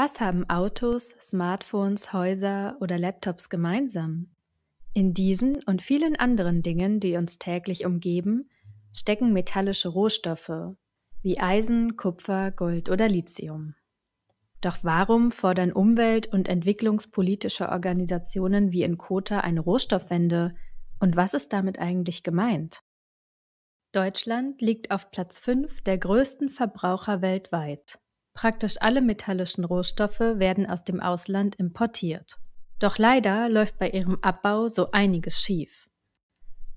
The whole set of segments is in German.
Was haben Autos, Smartphones, Häuser oder Laptops gemeinsam? In diesen und vielen anderen Dingen, die uns täglich umgeben, stecken metallische Rohstoffe wie Eisen, Kupfer, Gold oder Lithium. Doch warum fordern Umwelt- und entwicklungspolitische Organisationen wie in Kota eine Rohstoffwende und was ist damit eigentlich gemeint? Deutschland liegt auf Platz 5 der größten Verbraucher weltweit. Praktisch alle metallischen Rohstoffe werden aus dem Ausland importiert. Doch leider läuft bei ihrem Abbau so einiges schief.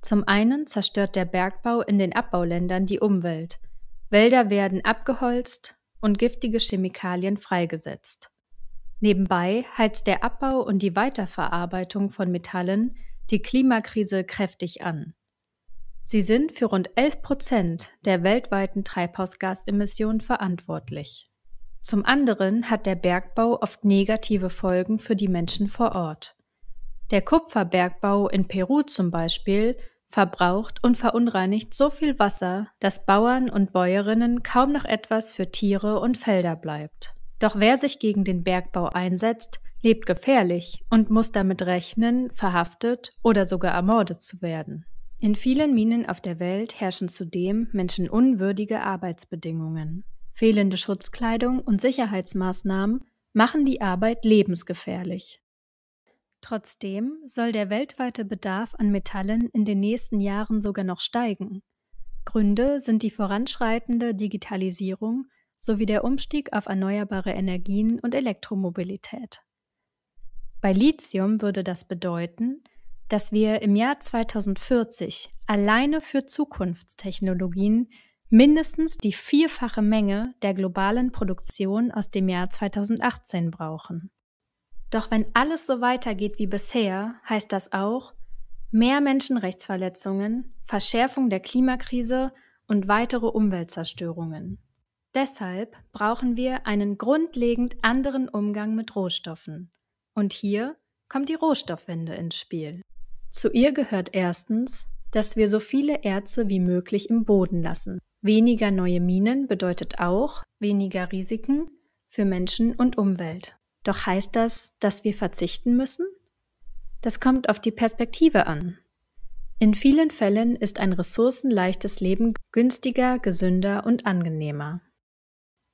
Zum einen zerstört der Bergbau in den Abbauländern die Umwelt. Wälder werden abgeholzt und giftige Chemikalien freigesetzt. Nebenbei heizt der Abbau und die Weiterverarbeitung von Metallen die Klimakrise kräftig an. Sie sind für rund 11 Prozent der weltweiten Treibhausgasemissionen verantwortlich. Zum anderen hat der Bergbau oft negative Folgen für die Menschen vor Ort. Der Kupferbergbau in Peru zum Beispiel verbraucht und verunreinigt so viel Wasser, dass Bauern und Bäuerinnen kaum noch etwas für Tiere und Felder bleibt. Doch wer sich gegen den Bergbau einsetzt, lebt gefährlich und muss damit rechnen, verhaftet oder sogar ermordet zu werden. In vielen Minen auf der Welt herrschen zudem menschenunwürdige Arbeitsbedingungen. Fehlende Schutzkleidung und Sicherheitsmaßnahmen machen die Arbeit lebensgefährlich. Trotzdem soll der weltweite Bedarf an Metallen in den nächsten Jahren sogar noch steigen. Gründe sind die voranschreitende Digitalisierung sowie der Umstieg auf erneuerbare Energien und Elektromobilität. Bei Lithium würde das bedeuten, dass wir im Jahr 2040 alleine für Zukunftstechnologien mindestens die vierfache Menge der globalen Produktion aus dem Jahr 2018 brauchen. Doch wenn alles so weitergeht wie bisher, heißt das auch mehr Menschenrechtsverletzungen, Verschärfung der Klimakrise und weitere Umweltzerstörungen. Deshalb brauchen wir einen grundlegend anderen Umgang mit Rohstoffen. Und hier kommt die Rohstoffwende ins Spiel. Zu ihr gehört erstens, dass wir so viele Erze wie möglich im Boden lassen. Weniger neue Minen bedeutet auch weniger Risiken für Menschen und Umwelt. Doch heißt das, dass wir verzichten müssen? Das kommt auf die Perspektive an. In vielen Fällen ist ein ressourcenleichtes Leben günstiger, gesünder und angenehmer.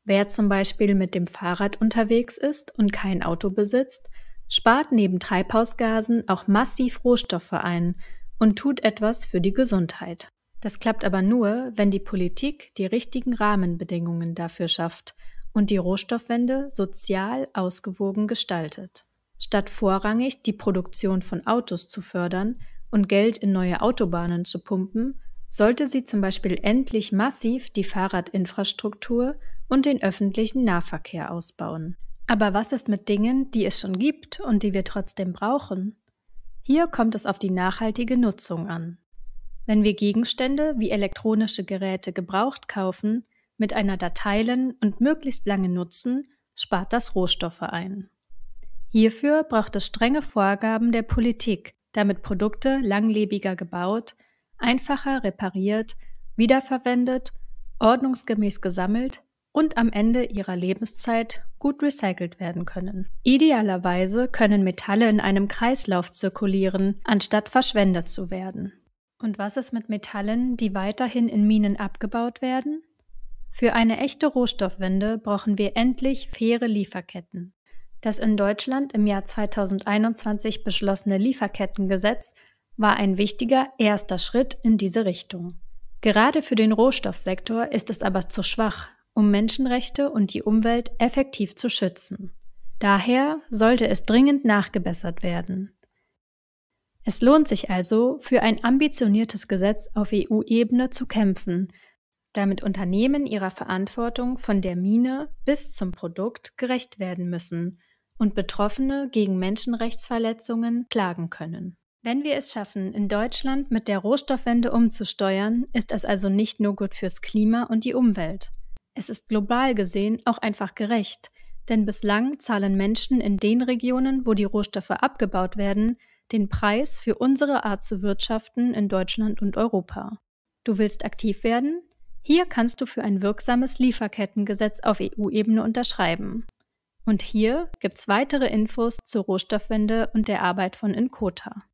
Wer zum Beispiel mit dem Fahrrad unterwegs ist und kein Auto besitzt, spart neben Treibhausgasen auch massiv Rohstoffe ein und tut etwas für die Gesundheit. Das klappt aber nur, wenn die Politik die richtigen Rahmenbedingungen dafür schafft und die Rohstoffwende sozial ausgewogen gestaltet. Statt vorrangig die Produktion von Autos zu fördern und Geld in neue Autobahnen zu pumpen, sollte sie zum Beispiel endlich massiv die Fahrradinfrastruktur und den öffentlichen Nahverkehr ausbauen. Aber was ist mit Dingen, die es schon gibt und die wir trotzdem brauchen? Hier kommt es auf die nachhaltige Nutzung an wenn wir Gegenstände wie elektronische Geräte gebraucht kaufen, miteinander teilen und möglichst lange nutzen, spart das Rohstoffe ein. Hierfür braucht es strenge Vorgaben der Politik, damit Produkte langlebiger gebaut, einfacher repariert, wiederverwendet, ordnungsgemäß gesammelt und am Ende ihrer Lebenszeit gut recycelt werden können. Idealerweise können Metalle in einem Kreislauf zirkulieren, anstatt verschwendet zu werden. Und was ist mit Metallen, die weiterhin in Minen abgebaut werden? Für eine echte Rohstoffwende brauchen wir endlich faire Lieferketten. Das in Deutschland im Jahr 2021 beschlossene Lieferkettengesetz war ein wichtiger erster Schritt in diese Richtung. Gerade für den Rohstoffsektor ist es aber zu schwach, um Menschenrechte und die Umwelt effektiv zu schützen. Daher sollte es dringend nachgebessert werden. Es lohnt sich also, für ein ambitioniertes Gesetz auf EU-Ebene zu kämpfen, damit Unternehmen ihrer Verantwortung von der Mine bis zum Produkt gerecht werden müssen und Betroffene gegen Menschenrechtsverletzungen klagen können. Wenn wir es schaffen, in Deutschland mit der Rohstoffwende umzusteuern, ist das also nicht nur gut fürs Klima und die Umwelt. Es ist global gesehen auch einfach gerecht, denn bislang zahlen Menschen in den Regionen, wo die Rohstoffe abgebaut werden, den Preis für unsere Art zu wirtschaften in Deutschland und Europa. Du willst aktiv werden? Hier kannst du für ein wirksames Lieferkettengesetz auf EU-Ebene unterschreiben. Und hier gibt's weitere Infos zur Rohstoffwende und der Arbeit von Inkota.